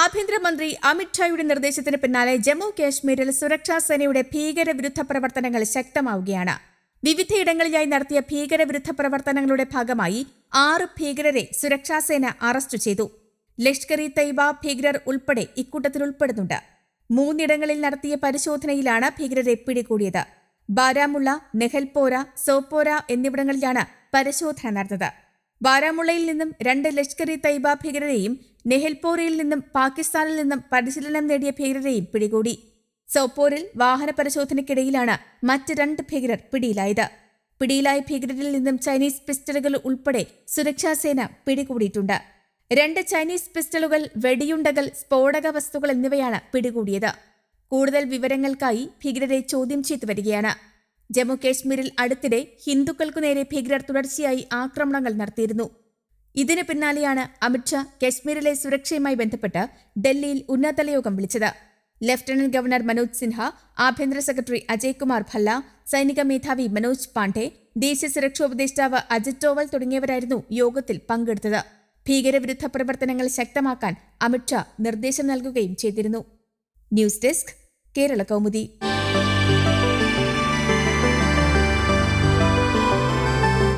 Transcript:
ആഭ്യന്തരമന്ത്രി അമിത് ഷായുടെ നിർദ്ദേശത്തിന് പിന്നാലെ ജമ്മു കാശ്മീരിൽ സുരക്ഷാ സേനയുടെ ഭീകരവിരുദ്ധ പ്രവർത്തനങ്ങൾ ശക്തമാവുകയാണ് വിവിധയിടങ്ങളിലായി നടത്തിയ ഭീകരവിരുദ്ധ പ്രവർത്തനങ്ങളുടെ ഭാഗമായി ആറ് ഭീകരരെ സുരക്ഷാസേന അറസ്റ്റ് ചെയ്തു ലഷ്കർ ഇ തൈബ ഭീകരർ ഉൾപ്പെടെ ഇക്കൂട്ടത്തിൽ ഉൾപ്പെടുന്നുണ്ട് മൂന്നിടങ്ങളിൽ നടത്തിയ പരിശോധനയിലാണ് ഭീകരരെ പിടികൂടിയത് ബാരാമുള്ള നെഹൽപോര സോപ്പോര എന്നിവിടങ്ങളിലാണ് പരിശോധന നടന്നത് ബാരാമുള്ളയിൽ നിന്നും രണ്ട് ലഷ്കർ ഇ തൈബ ഭീകരരെയും നെഹൽപോറയിൽ നിന്നും പാകിസ്ഥാനിൽ നിന്നും പരിശീലനം നേടിയ ഭീകരരെയും പിടികൂടി സോപ്പോറിൽ വാഹന പരിശോധനയ്ക്കിടയിലാണ് മറ്റ് രണ്ട് ഭീകരർ പിടിയിലായത് പിടിയിലായ ഭീകരരിൽ നിന്നും ചൈനീസ് പിസ്റ്റലുകൾ ഉൾപ്പെടെ സുരക്ഷാസേന പിടികൂടിയിട്ടുണ്ട് രണ്ട് ചൈനീസ് പിസ്റ്റളുകൾ വെടിയുണ്ടകൾ സ്ഫോടക വസ്തുക്കൾ എന്നിവയാണ് പിടികൂടിയത് കൂടുതൽ വിവരങ്ങൾക്കായി ഭീകരരെ ചോദ്യം ചെയ്തു വരികയാണ് ജമ്മുകാശ്മീരിൽ അടുത്തിടെ ഹിന്ദുക്കൾക്കു നേരെ ഭീകരർ തുടർച്ചയായി ആക്രമണങ്ങൾ നടത്തിയിരുന്നു ഇതിനു പിന്നാലെയാണ് അമിത്ഷാ കശ്മീരിലെ സുരക്ഷയുമായി ബന്ധപ്പെട്ട് ഡൽഹിയിൽ ഉന്നതതല യോഗം വിളിച്ചത് ലഫ്റ്റനന്റ് ഗവർണർ മനോജ് സിൻഹ ആഭ്യന്തര സെക്രട്ടറി അജയ് കുമാർ ഭല്ല സൈനിക മേധാവി മനോജ് പാണ്ഡെ ദേശീയ ഉപദേഷ്ടാവ് അജിത് ഡോവൽ തുടങ്ങിയവരായിരുന്നു യോഗത്തിൽ പങ്കെടുത്തത് ഭീകരവിരുദ്ധ പ്രവർത്തനങ്ങൾ ശക്തമാക്കാൻ അമിത്ഷാ നിർദ്ദേശം നൽകുകയും ചെയ്തിരുന്നു ന്യൂസ് ഡെസ്ക് കേരള കൗമുദി